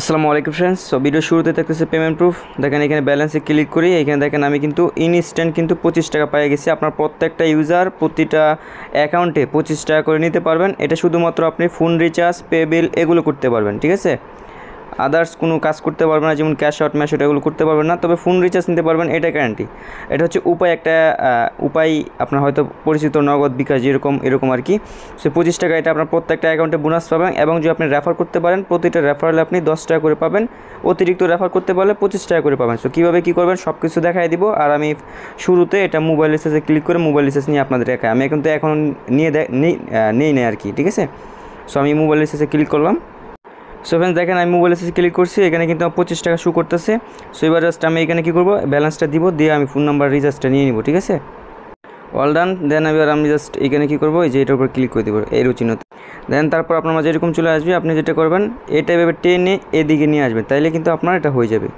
আসসালামু আলাইকুম friends so video শুরুতে থাকতেছে পেমেন্ট প্রুফ দেখেন এখানে ব্যালেন্সে ক্লিক করি এখানে দেখেন আমি কিন্তু ইনস্ট্যান্ট কিন্তু পঁচিশ টাকা পাই গেছি আপনার প্রত্যেকটা ইউজার প্রতিটা অ্যাকাউন্টে পঁচিশ টাকা করে নিতে পারবেন এটা শুধুমাত্র আপনি ফোন রিচার্জ পে বিল এগুলো করতে পারবেন ঠিক আছে আদার্স কোনো কাজ করতে পারবে না যেমন ক্যাশ আউট ম্যাশ এগুলো করতে পারবেন না তবে ফোন রিচার্জ নিতে পারবেন এটা গ্যারান্টি এটা হচ্ছে উপায় একটা উপায় আপনার হয়তো পরিচিত নগদ বিকাশ যেরকম এরকম আর কি সে পঁচিশ টাকা এটা আপনার প্রত্যেকটা অ্যাকাউন্টে বোনাস পাবেন এবং যদি আপনি রেফার করতে পারেন প্রতিটা রেফারেলে আপনি দশ টাকা করে পাবেন অতিরিক্ত রেফার করতে পারলে পঁচিশ টাকা করে পাবেন সো কীভাবে কী করবেন সব কিছু দেখাই দিব আর আমি শুরুতে এটা মোবাইল রিচার্জে ক্লিক করে মোবাইল রিচার্জ নিয়ে আপনাদের দেখায় আমি কিন্তু এখন নিয়ে নেই নেই আর কি ঠিক আছে সো আমি মোবাইল রিচার্জে ক্লিক করলাম সো ফ্রেন্ডস দেখেন আমি মোবাইল এসে ক্লিক করছি এখানে কিন্তু আমার পঁচিশ টাকা শু করতেছে সো এবার জাস্ট আমি এখানে কী করবো ব্যালেন্সটা দিব দিয়ে আমি ফোন নাম্বার রিচার্জটা নিয়ে নিব ঠিক আছে অল ডান দেন এবার আমি জাস্ট এখানে কী করবো যে এটার উপর ক্লিক করে দেবো এর রুচিনতে দেন তারপর আপনার মাঝে এরকম চলে আসবে আপনি যেটা করবেন এটা এভাবে টেনে এদিকে নিয়ে আসবেন তাইলে কিন্তু আপনার এটা হয়ে যাবে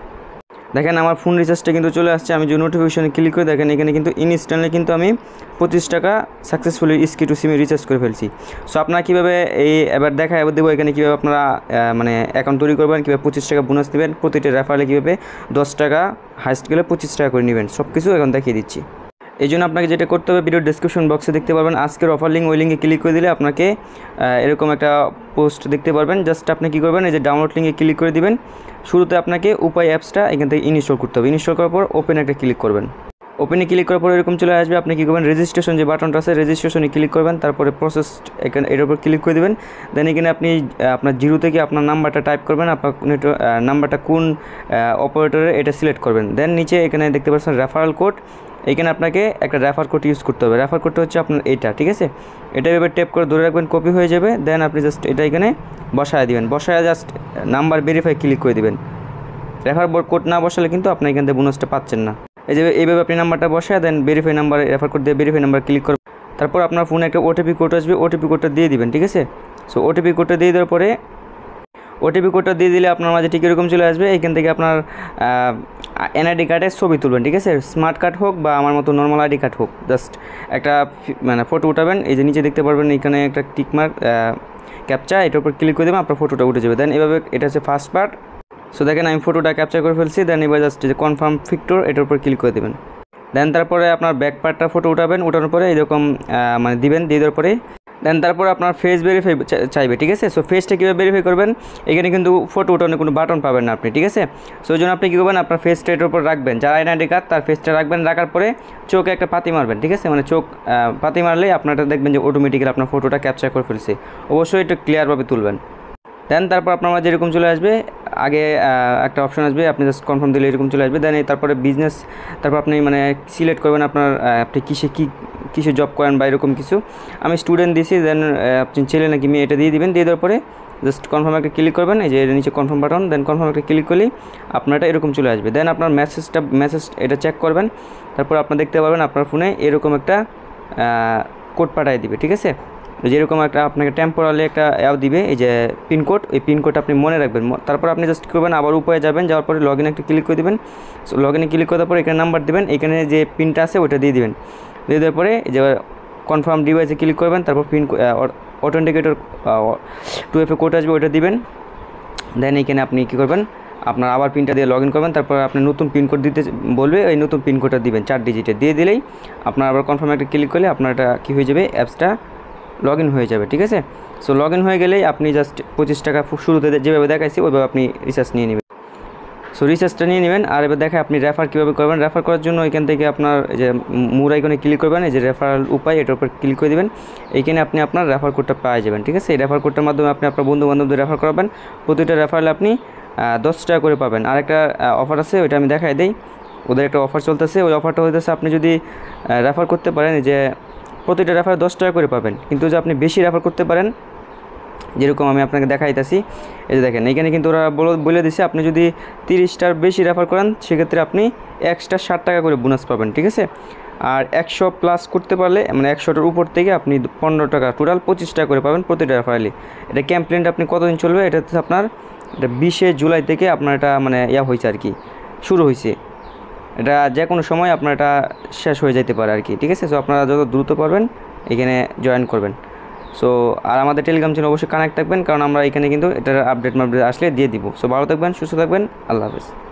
দেখেন আমার ফোন রিচার্জটা কিন্তু চলে আসছে আমি যে নোটিফিকেশানে ক্লিক করে দেখেন এখানে কিন্তু ইনস্ট্যান্টলি কিন্তু আমি পঁচিশ টাকা সাকসেসফুলি স্কি টু সিমে রিচার্জ করে ফেলছি সো আপনারা কীভাবে এই এবার দেখা এবার দেবো এখানে কীভাবে আপনারা মানে অ্যাকাউন্ট তৈরি করবেন কীভাবে পঁচিশ টাকা বোনাস দেবেন প্রতিটা রেফারেলে কীভাবে দশ টাকা হাইস্ট গেলে পঁচিশ টাকা করে নেবেন সব কিছু এখন দেখিয়ে দিচ্ছি এই জন্য আপনাকে যেটা করতে হবে ভিডিও ডিসক্রিপশন বক্সে দেখতে পারবেন আজকের অফার লিঙ্ক ওই লিঙ্কে ক্লিক করে দিলে আপনাকে এরকম একটা পোস্ট দেখতে পারবেন জাস্ট আপনি কী করবেন এই যে ডাউনলোড লিঙ্কে ক্লিক করে দিবেন শুরুতে আপনাকে উপায় অ্যাপসটা এখান থেকে ইনস্টল করতে হবে ইনস্টল করার পর ওপেন একটা ক্লিক করবেন ওপেনে ক্লিক করার পর এরকম চলে আসবে আপনি কী করবেন রেজিস্ট্রেশন যে বাটনটা আছে রেজিস্ট্রেশনে ক্লিক করবেন তারপরে প্রসেস এখানে এর উপর ক্লিক করে দেবেন দেন এখানে আপনি আপনার জিরো থেকে আপনার নাম্বারটা টাইপ করবেন আপনার নাম্বারটা কোন অপারেটরে এটা সিলেক্ট করবেন দেন নিচে এখানে দেখতে পাচ্ছেন রেফারাল কোড এখানে আপনাকে একটা রেফার কোড ইউজ করতে হবে রেফার কোডটা হচ্ছে আপনার এটা ঠিক আছে এটা এবার টেপ করে ধরে রাখবেন কপি হয়ে যাবে দেন আপনি জাস্ট এটা এখানে বসায় দিবেন বসায় জাস্ট নাম্বার ভেরিফাই ক্লিক করে দেবেন রেফার কোড না বসালে কিন্তু আপনি এখান থেকে বোনাসটা পাচ্ছেন না এই যে এইভাবে আপনি নাম্বারটা বসায় দেন ভেরিফাই নাম্বার রেফার করে দিয়ে ভেরিফাই নাম্বার ক্লিক করবেন তারপর আপনার ফোনে একটা ওটিপি কোড আসবে ওটিপি কোডটা দিয়ে দিবেন ঠিক আছে সো ওটিপি কোডটা দিয়ে দেওয়ার পরে ওটিপি কোডটা দিয়ে দিলে আপনার মাঝে ঠিক এরকম চলে আসবে এখান থেকে আপনার এনআইডি কার্ডের ছবি তুলবেন ঠিক আছে স্মার্ট কার্ড হোক বা আমার মতো নর্মাল আইডি কার্ড হোক জাস্ট একটা মানে ফটো উঠাবেন এই যে নিচে দেখতে পারবেন এখানে একটা টিকমার্ক ক্যাপচা এটার উপর ক্লিক করে দেবেন আপনার ফটোটা উঠে যাবে দেন এভাবে এটা হচ্ছে ফার্স্ট পার্ট সো দেখেন আমি ফটোটা ক্যাপচার করে ফেলছি দেন এবার জাস্ট যে কনফার্ম ফিক্টর এটার উপর ক্লিক করে দেবেন দেন তারপরে আপনার ব্যাক পার্টটা ফটো উঠাবেন উঠানোর পরে এরকম মানে দিবেন দিয়ে দেওয়ার পরে দেন তারপর আপনার ফেস ভেরিফাই চাইবে ঠিক আছে সো ফেসটা কীভাবে ভেরিফাই করবেন এখানে কিন্তু ফটো উঠানোর কোনো বাটন পাবেন না আপনি ঠিক আছে সো ওই জন্য আপনি কী করবেন আপনার ফেসটা এটার উপর রাখবেন যার আইডি কার্ড তার ফেসটা রাখবেন রাখার পরে চোখে একটা পাতি মারবেন ঠিক আছে মানে চোখ পাতি মারলেই আপনারটা দেখবেন যে অটোমেটিক্যালি আপনার ফটোটা ক্যাপচার করে ফেলছে অবশ্যই একটু ক্লিয়ারভাবে তুলবেন দেন তারপর আপনার যেরকম চলে আসবে আগে একটা অপশন আসবে আপনি জাস্ট কনফার্ম দিলে এরকম চলে আসবে দেন তারপরে বিজনেস তারপর আপনি মানে সিলেক্ট করবেন আপনার আপনি কিসে কী কিসে জব করেন বা এরকম কিছু আমি স্টুডেন্ট দিছি দেন আপনি ছেলে নাকি মেয়ে এটা দিয়ে দিবেন দিয়ে দেওয়ার পরে জাস্ট কনফার্ম একটা ক্লিক করবেন এই যে এর নিচে কনফার্ম বাটন দেন কনফার্ম একটা ক্লিক করলেই এটা এরকম চলে আসবে দেন আপনার মেসেজটা মেসেজ এটা চেক করবেন তারপর আপনার দেখতে পাবেন আপনার ফোনে এরকম একটা কোড পাঠিয়ে দিবে ঠিক আছে তো যেরকম একটা আপনাকে টেম্পোরালি একটা অ্যাপ দিবে এই যে পিনকোড ওই পিনকোডটা আপনি মনে রাখবেন তারপর আপনি জাস্ট করবেন আবার উপায়ে যাবেন যাওয়ার পরে লগ একটা ক্লিক করে দেবেন সো লগ ইনে ক্লিক করার পর এখানে নাম্বার দেবেন এখানে যে পিনটা আছে ওইটা দিয়ে দেবেন দিয়ে দেওয়ার পরে যে কনফার্ম ডিভাইসে ক্লিক করবেন তারপর pin authenticator two F A code আসবে ওইটা দিবেন দেন এখানে আপনি কী করবেন আপনার আবার পিনটা দিয়ে লগ করবেন তারপর আপনি নতুন পিনকোড দিতে বলবে ওই নতুন পিনকোডটা দিবেন চার ডিজিটে দিয়ে দিলেই আপনার আবার কনফার্ম একটা ক্লিক করলে আপনার এটা কী হয়ে যাবে অ্যাপসটা লগ হয়ে যাবে ঠিক আছে সো লগ হয়ে গেলেই আপনি জাস্ট পঁচিশ টাকা শুরুতে যেভাবে দেখাইছি ওইভাবে আপনি রিচার্জ নিয়ে নেবেন সো রিচার্জটা নিয়ে নেবেন আর এবার দেখে আপনি রেফার কীভাবে করবেন রেফার করার জন্য এখান থেকে আপনার যে মুর আইকনে ক্লিক করবেন এই যে রেফারাল উপায় এটার উপর ক্লিক করে দেবেন এইখানে আপনি আপনার রেফার কোডটা পাওয়া যাবেন ঠিক আছে এই রেফার কোডটার মাধ্যমে আপনি আপনার বন্ধু বান্ধবদের রেফার করাবেন প্রতিটা রেফারালে আপনি দশ টাকা করে পাবেন আর একটা অফার আছে ওইটা আমি দেখাই দিই ওদের একটা অফার চলতেছে ওই অফারটা হইতেছে আপনি যদি রেফার করতে পারেন যে প্রতিটা রেফার দশ টাকা করে পাবেন কিন্তু যে আপনি বেশি রেফার করতে পারেন যেরকম আমি আপনাকে দেখাইতেছি এই যে দেখেন এখানে কিন্তু ওরা বলে দিছে আপনি যদি তিরিশটার বেশি রেফার করেন সেক্ষেত্রে আপনি একশোটা ষাট টাকা করে বোনাস পাবেন ঠিক আছে আর একশো প্লাস করতে পারলে মানে একশোটার উপর থেকে আপনি পনেরো টাকা টোটাল পঁচিশ টাকা করে পাবেন প্রতিটা রেফারালি এটা ক্যাম্পেনটা আপনি কতদিন চলবে এটা আপনার এটা বিশে জুলাই থেকে আপনার এটা মানে ইয়া হয়েছে আর কি শুরু হয়েছে এটা যে কোনো সময় আপনার এটা শেষ হয়ে যেতে পারে আর কি ঠিক আছে সো আপনারা যত দ্রুত পারবেন এখানে জয়েন করবেন সো আর আমাদের টেলিগ্রাম চ্যানেল অবশ্যই কানেক্ট থাকবেন কারণ আমরা এখানে কিন্তু এটার আপডেট মাপডেট আসলে দিয়ে দিব সো ভালো থাকবেন সুস্থ থাকবেন আল্লাহ হাফেজ